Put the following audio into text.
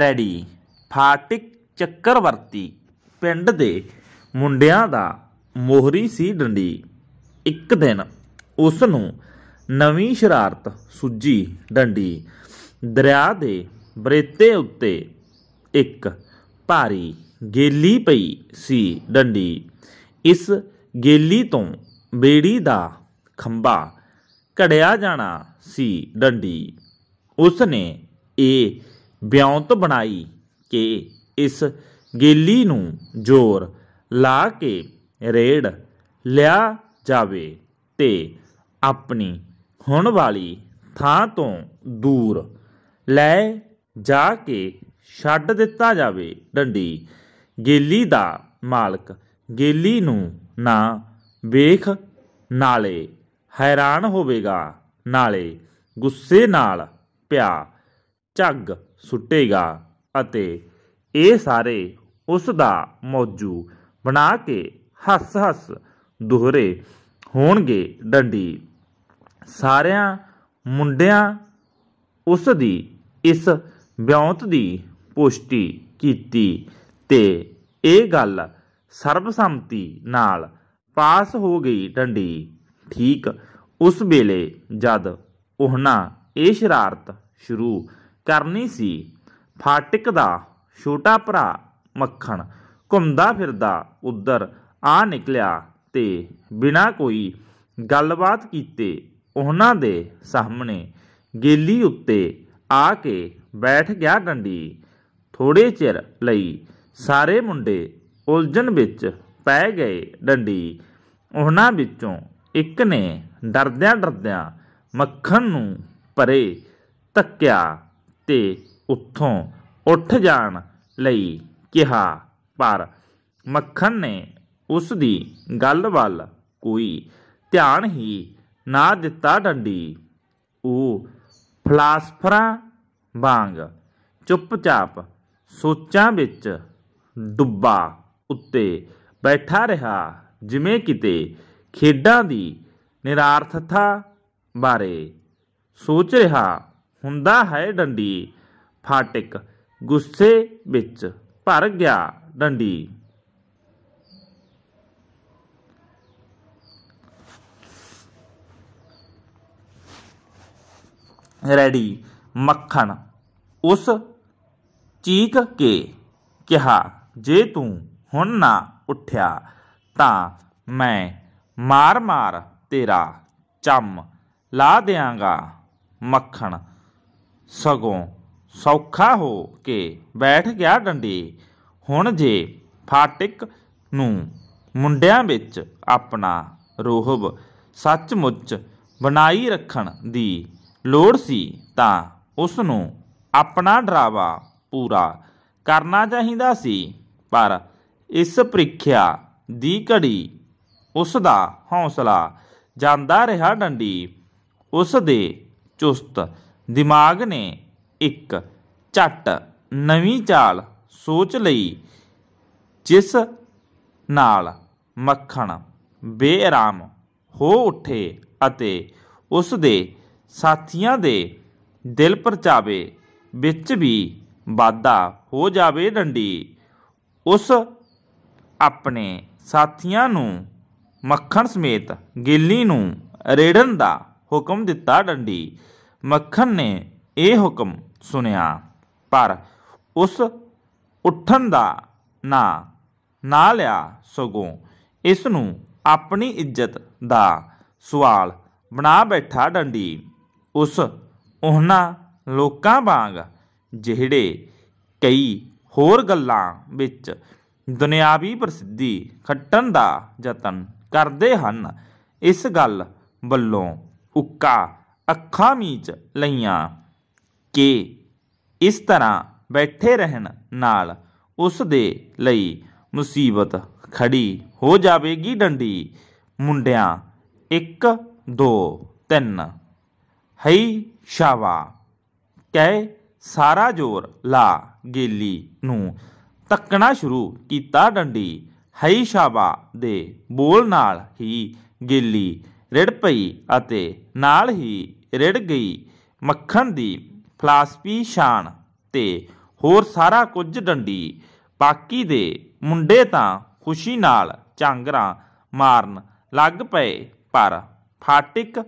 ready ਫਾਟਿਕ ਚੱਕਰਵਰਤੀ ਪਿੰਡ ਦੇ ਮੁੰਡਿਆਂ ਦਾ ਮੋਹਰੀ ਸੀ ਡੰਡੀ ਇੱਕ ਦਿਨ ਉਸ ਨੂੰ ਨਵੀਂ ਸ਼ਰਾਰਤ ਸੁੱਜੀ ਡੰਡੀ ਦਰਿਆ ਦੇ ਬਰੇਤੇ ਉੱਤੇ ਇੱਕ ਭਾਰੀ ਗੇਲੀ ਪਈ ਸੀ ਡੰਡੀ ਇਸ ਗੇਲੀ ਤੋਂ ਬੇੜੀ ਦਾ ਖੰਭਾ ਕੜਿਆ ਜਾਣਾ ਸੀ ਡੰਡੀ ਉਸ ਨੇ ਇਹ ਬਿਉਂਤ ਬਣਾਈ ਕਿ ਇਸ ਗੇਲੀ ਨੂੰ ਜ਼ੋਰ ਲਾ ਕੇ ਰੇੜ ਲਿਆ ਜਾਵੇ ਤੇ ਆਪਣੀ ਹੁਣ ਵਾਲੀ ਥਾਂ ਤੋਂ ਦੂਰ ਲੈ ਜਾ ਕੇ ਛੱਡ ਦਿੱਤਾ ਜਾਵੇ ਡੰਡੀ ਗੇਲੀ ਦਾ ਮਾਲਕ ਗੇਲੀ ਨੂੰ ਨਾ ਵੇਖ ਨਾਲੇ ਹੈਰਾਨ ਹੋਵੇਗਾ ਨਾਲੇ ਗੁੱਸੇ ਨਾਲ ਪਿਆ ਝੱਗ ਸੁੱਟੇਗਾ ਅਤੇ ਇਹ ਸਾਰੇ ਉਸ ਦਾ ਮੌਜੂ ਬਣਾ ਕੇ ਹੱਸ-ਹੱਸ ਦੁਹਰੇ ਹੋਣਗੇ ਡੰਡੀ ਸਾਰਿਆਂ ਮੁੰਡਿਆਂ ਉਸ ਦੀ ਇਸ ਵਿਉਂਤ ਦੀ ਪੁਸ਼ਟੀ ਕੀਤੀ ਤੇ ਇਹ ਗੱਲ ਸਰਬਸੰਮਤੀ ਨਾਲ ਪਾਸ ਹੋ ਗਈ ਡੰਡੀ ਠੀਕ ਉਸ ਵੇਲੇ ਜਦ ਉਹਨਾਂ ਇਹ ਸ਼ਰਾਰਤ ਸ਼ੁਰੂ ਕਰਨੀ ਸੀ ਫਾਟਿਕ ਦਾ ਛੋਟਾ ਭਰਾ ਮੱਖਣ ਘੁੰਮਦਾ ਫਿਰਦਾ ਉੱਧਰ ਆ ਨਿਕਲਿਆ ਤੇ ਬਿਨਾ ਕੋਈ ਗੱਲਬਾਤ ਕੀਤੇ ਉਹਨਾਂ ਦੇ ਸਾਹਮਣੇ ਗੇਲੀ ਉੱਤੇ ਆ ਕੇ ਬੈਠ ਗਿਆ ਗੰਡੀ ਥੋੜੇ ਚਿਰ ਲਈ ਸਾਰੇ ਮੁੰਡੇ ਉਲਝਣ ਵਿੱਚ ਪੈ ਗਏ ਡੰਡੀ ਉਹਨਾਂ ਵਿੱਚੋਂ ਇੱਕ ਨੇ ਡਰਦਿਆਂ ਡਰਦਿਆਂ ਮੱਖਣ ਨੂੰ ਪਰੇ ਤੱਕਿਆ ਤੇ ਉੱਥੋਂ ਉੱਠ ਜਾਣ ਲਈ ਕਿਹਾ ਪਰ ਮੱਖਣ ਨੇ ਉਸ ਦੀ ਗੱਲ ਵੱਲ ਕੋਈ ਧਿਆਨ ਹੀ ਨਾ ਦਿੱਤਾ ਡੰਡੀ ਉਹ ਫਲਾਸਫਰਾਂ ਵਾਂਗ ਚੁੱਪਚਾਪ ਸੋਚਾਂ ਵਿੱਚ ਡੁੱਬਾ ਉੱਤੇ ਬੈਠਾ ਰਿਹਾ ਜਿਵੇਂ ਕਿਤੇ ਖੇਡਾਂ ਦੀ ਨਿਰਾਰਥਤਾ ਬਾਰੇ ਸੋਚ ਰਿਹਾ ਹੁੰਦਾ ਹੈ ਡੰਡੀ ਫਾਟਿਕ ਗੁੱਸੇ ਵਿੱਚ ਭਰ ਗਿਆ ਡੰਡੀ ਰੈਡੀ ਮੱਖਣ ਉਸ ਚੀਕ ਕੇ ਕਿਹਾ ਜੇ ਤੂੰ ਹੁਣ ਨਾ ਉੱਠਿਆ ਤਾਂ ਮੈਂ ਮਾਰ-ਮਾਰ ਤੇਰਾ ਚੰਮ ਲਾ ਦਿਆਂਗਾ ਮੱਖਣ ਸਗੋਂ ਸੌਖਾ ਹੋ ਕੇ ਬੈਠ ਗਿਆ ਡੰਡੀ ਹੁਣ ਜੇ ਫਾਟਿਕ ਨੂੰ ਮੁੰਡਿਆਂ ਵਿੱਚ ਆਪਣਾ ਰੋਹਬ ਸੱਚਮੁੱਚ ਬਣਾਈ ਰੱਖਣ ਦੀ ਲੋੜ ਸੀ ਤਾਂ ਉਸ ਨੂੰ ਆਪਣਾ ਡਰਾਵਾ ਪੂਰਾ ਕਰਨਾ ਚਾਹੀਦਾ ਸੀ ਪਰ ਇਸ ਪ੍ਰੀਖਿਆ ਦੀ ਘੜੀ ਉਸ ਦਾ ਹੌਸਲਾ ਜਾਂਦਾ ਰਿਹਾ ਡੰਡੀ ਉਸ ਦੇ ਚੁਸਤ ਦਿਮਾਗ ਨੇ ਇੱਕ ਝਟ ਨਵੀਂ ਚਾਲ ਸੋਚ ਲਈ ਜਿਸ ਨਾਲ ਮੱਖਣ ਬੇਰਾਮ ਹੋ ਉੱਠੇ ਅਤੇ ਉਸ ਦੇ ਸਾਥੀਆਂ ਦੇ ਦਿਲ ਪਰਚਾਵੇ ਵਿੱਚ ਵੀ ਵਾਧਾ ਹੋ ਜਾਵੇ ਡੰਡੀ ਉਸ ਆਪਣੇ ਸਾਥੀਆਂ ਨੂੰ ਮੱਖਣ ਸਮੇਤ ਗਿੱਲੀ ਨੂੰ ਰੇੜਨ ਦਾ ਹੁਕਮ ਦਿੱਤਾ ਡੰਡੀ ਮੱਖਣ ਨੇ ਇਹ ਹੁਕਮ ਸੁਨਿਆ ਪਰ ਉਸ ਉੱਠਣ ਦਾ ਨਾ ਨਾ ਲਿਆ ਸਗੋਂ ਇਸ ਨੂੰ ਆਪਣੀ ਇੱਜ਼ਤ ਦਾ ਸਵਾਲ ਬਣਾ ਬੈਠਾ ਡੰਡੀ ਉਸ ਉਹਨਾਂ ਲੋਕਾਂ ਵਾਂਗ ਜਿਹੜੇ ਕਈ ਹੋਰ ਗੱਲਾਂ ਵਿੱਚ ਦੁਨਿਆਵੀ ਪ੍ਰਸਿੱਧੀ ਖੱਟਣ ਦਾ ਯਤਨ ਕਰਦੇ ਹਨ ਇਸ ਗੱਲ ਵੱਲੋਂ ਉੱਕਾ ਅੱਖਾਂ ਮੀਚ ਲਈਆਂ ਕਿ ਇਸ ਤਰ੍ਹਾਂ ਬੈਠੇ ਰਹਿਣ ਨਾਲ ਉਸ ਦੇ ਲਈ ਮੁਸੀਬਤ ਖੜੀ ਹੋ ਜਾਵੇਗੀ ਡੰਡੀ ਮੁੰਡਿਆਂ 1 2 3 ਹਈ ਸ਼ਾਵਾ ਕਹਿ ਸਾਰਾ ਜ਼ੋਰ ਲਾ ਗੇਲੀ ਨੂੰ ਤੱਕਣਾ ਸ਼ੁਰੂ ਕੀਤਾ ਡੰਡੀ ਹਈ ਸ਼ਾਵਾ ਦੇ ਬੋਲ ਨਾਲ ਹੀ ਗੇਲੀ ਰਿੜ ਪਈ ਅਤੇ ਨਾਲ ਹੀ ਰਿੜ ਗਈ ਮੱਖਣ ਦੀ ਫਲਾਸਫੀ ਸ਼ਾਨ ਤੇ ਹੋਰ ਸਾਰਾ ਕੁਝ ਡੰਡੀ ਬਾਕੀ ਦੇ ਮੁੰਡੇ ਤਾਂ ਖੁਸ਼ੀ ਨਾਲ ਚਾਂਗਰਾ ਮਾਰਨ ਲੱਗ ਪਏ ਪਰ ਫਾਟਿਕ